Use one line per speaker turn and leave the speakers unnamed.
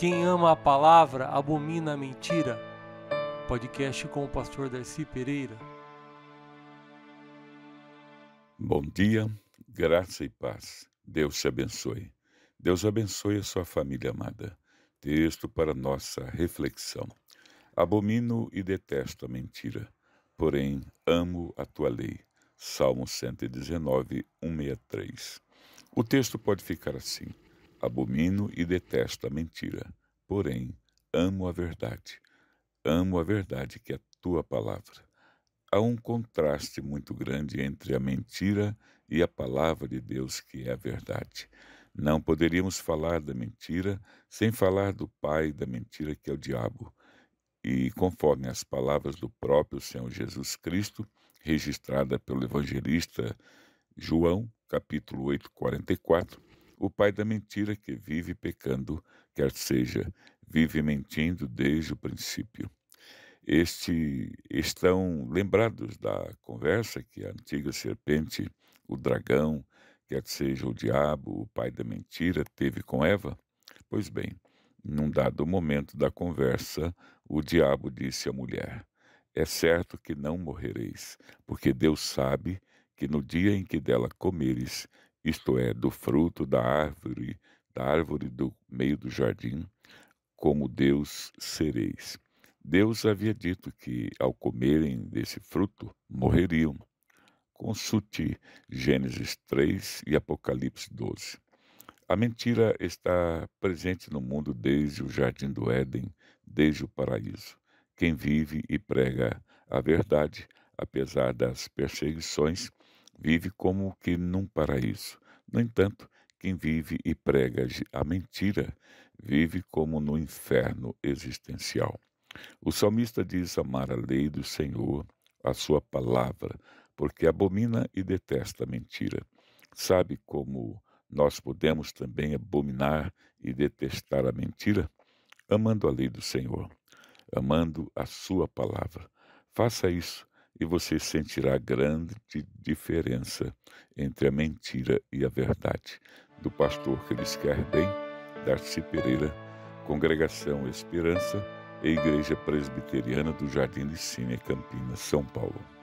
Quem ama a palavra abomina a mentira. Podcast com o pastor Darcy Pereira. Bom dia, graça e paz. Deus te abençoe. Deus abençoe a sua família amada. Texto para nossa reflexão. Abomino e detesto a mentira, porém amo a tua lei. Salmo 119, 163. O texto pode ficar assim abomino e detesto a mentira. Porém, amo a verdade. Amo a verdade que é a tua palavra. Há um contraste muito grande entre a mentira e a palavra de Deus, que é a verdade. Não poderíamos falar da mentira sem falar do pai da mentira, que é o diabo. E conforme as palavras do próprio Senhor Jesus Cristo, registrada pelo evangelista João, capítulo 8, 44, o pai da mentira que vive pecando, quer seja, vive mentindo desde o princípio. Este estão lembrados da conversa que a antiga serpente, o dragão, quer seja o diabo, o pai da mentira, teve com Eva? Pois bem, num dado momento da conversa, o diabo disse à mulher: É certo que não morrereis, porque Deus sabe que no dia em que dela comeres, isto é, do fruto da árvore, da árvore do meio do jardim, como Deus sereis. Deus havia dito que, ao comerem desse fruto, morreriam. Consulte Gênesis 3 e Apocalipse 12. A mentira está presente no mundo desde o Jardim do Éden, desde o paraíso. Quem vive e prega a verdade, apesar das perseguições, vive como que num paraíso. No entanto, quem vive e prega a mentira vive como no inferno existencial. O salmista diz amar a lei do Senhor, a sua palavra, porque abomina e detesta a mentira. Sabe como nós podemos também abominar e detestar a mentira? Amando a lei do Senhor, amando a sua palavra. Faça isso e você sentirá grande diferença entre a mentira e a verdade. Do pastor que lhes quer bem, Darcy Pereira, Congregação Esperança e Igreja Presbiteriana do Jardim de Cine, Campinas, São Paulo.